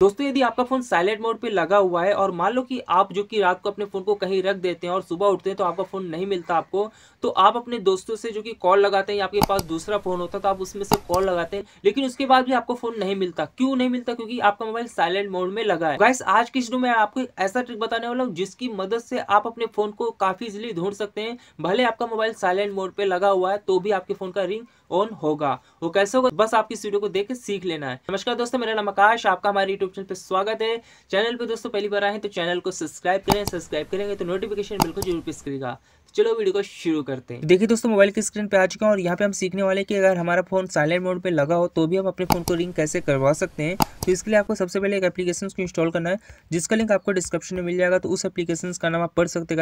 दोस्तों यदि आपका फ़ोन साइलेंट मोड पे लगा हुआ है और मान लो कि आप जो कि रात को अपने फ़ोन को कहीं रख देते हैं और सुबह उठते हैं तो आपका फ़ोन नहीं मिलता आपको तो आप अपने दोस्तों से जो कि कॉल लगाते हैं या आपके पास दूसरा फ़ोन होता है तो आप उसमें से कॉल लगाते हैं लेकिन उसके बाद भी आपको फ़ोन नहीं मिलता क्यों नहीं मिलता क्योंकि आपका मोबाइल साइलेंट मोड में लगा है वैसे आज की शुरू में आपको ऐसा ट्रिक बताने वाला हूँ जिसकी मदद से आप अपने फ़ोन को काफ़ी इजिली ढूंढ सकते हैं भले आपका मोबाइल साइलेंट मोड पर लगा हुआ है तो भी आपके फ़ोन का रिंग ऑन होगा वो कैसे होगा बस आपकी वीडियो को देख सीख लेना है नमस्कार दोस्तों मेरा नाम आकाश आपका हमारी यूट्यूब चैनल पर स्वागत है चैनल पर दोस्तों पहली बार आए हैं तो चैनल को सब्सक्राइब करें सब्सक्राइब करेंगे तो नोटिफिकेशन बिल्कुल जरूर प्रेस करेगा चलो वीडियो को शुरू करते हैं देखिए दोस्तों मोबाइल की स्क्रीन पे आ चुका हूँ और यहाँ पे हम सीखने वाले कि अगर हमारा फोन साइलेंट मोड पे लगा हो तो भी हम अपने फोन को रिंग कैसे करवा सकते हैं तो इसके लिए आपको सबसे पहले एक एप्लीकेशन को इंस्टॉल करना है जिसका लिंक आपको डिस्क्रिप्शन में मिल जाएगा तो उस एप्लीकेशन का नाम आप पढ़ सकते हैं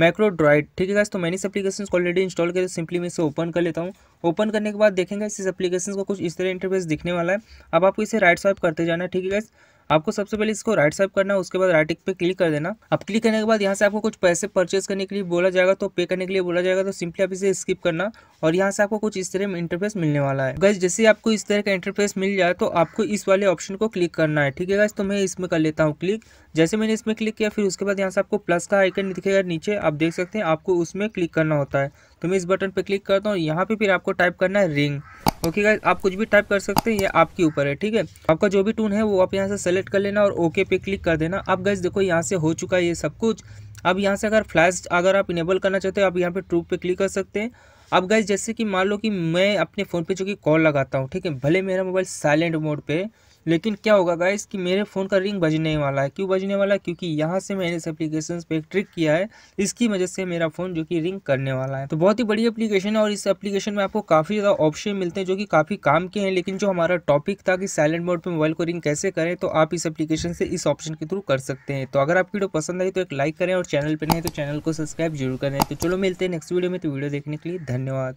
गाइज ड्राइड ठीक है गाइज तो मैंने इस एप्लीकेशन को ऑलरेडी इंस्टॉल करके सिंपली मैं इसे ओपन कर लेता हूँ ओपन करने के बाद देखेंगे इस एप्लीकेशन को कुछ इस तरह इंटरफेस दिखने वाला है अब आपको इसे राइट स्वाइप करते जाना ठीक है गाइज आपको सबसे पहले इसको राइट स्वाइप करना है उसके बाद राइट पे क्लिक कर देना अब क्लिक करने के बाद यहाँ से आपको कुछ पैसे परचेज करने के लिए बोला जाएगा तो पे करने के लिए बोला जाएगा तो सिंपली आप इसे स्किप करना और यहाँ से आपको कुछ इस तरह में इंटरफेस मिलने वाला है गैस जैसे आपको इस तरह का इंटरफेस मिल जाए तो आपको इस वाले ऑप्शन को क्लिक करना है ठीक है गैस तो मैं इसमें कर लेता हूँ क्लिक जैसे मैंने इसमें क्लिक किया फिर उसके बाद यहाँ से आपको प्लस का आइकन दिखेगा नीचे आप देख सकते हैं आपको उसमें क्लिक करना होता है तो मैं इस बटन पर क्लिक करता हूँ यहाँ पे फिर आपको टाइप करना है रिंग ओके गाइज आप कुछ भी टाइप कर सकते हैं ये आपके ऊपर है ठीक है आपका जो भी टून है वो आप यहाँ से सेलेक्ट कर लेना और ओके पे क्लिक कर देना आप गाइज देखो यहाँ से हो चुका है ये सब कुछ अब यहाँ से अगर फ्लैश अगर आप इनेबल करना चाहते हो आप यहाँ पे ट्रूप पे क्लिक कर सकते हैं अब गाइज जैसे कि मान लो कि मैं अपने फ़ोन पे जो कि कॉल लगाता हूँ ठीक है भले मेरा मोबाइल साइलेंट मोड पे लेकिन क्या होगा गाइस कि मेरे फ़ोन का रिंग बजने वाला है क्यों बजने वाला है क्योंकि यहाँ से मैंने इस एप्लीकेशन पे एक ट्रिक किया है इसकी वजह से मेरा फ़ोन जो कि रिंग करने वाला है तो बहुत ही बड़ी एप्लीकेशन है और इस एप्लीकेशन में आपको काफ़ी ज़्यादा ऑप्शन मिलते हैं जो कि काफ़ी काम के हैं लेकिन जो हमारा टॉपिक था कि साइलेंट मोड पर मोबाइल को रिंग कैसे करें तो आप इस एप्लीकेशन से इस ऑप्शन के थ्रू कर सकते हैं तो अगर आपकी वीडियो पसंद आई तो एक लाइक करें और चैनल पर नहीं तो चैनल को सब्सक्राइब जरूर करें तो चलो मिलते हैं नेक्स्ट वीडियो में तो वीडियो देखने के लिए धन्यवाद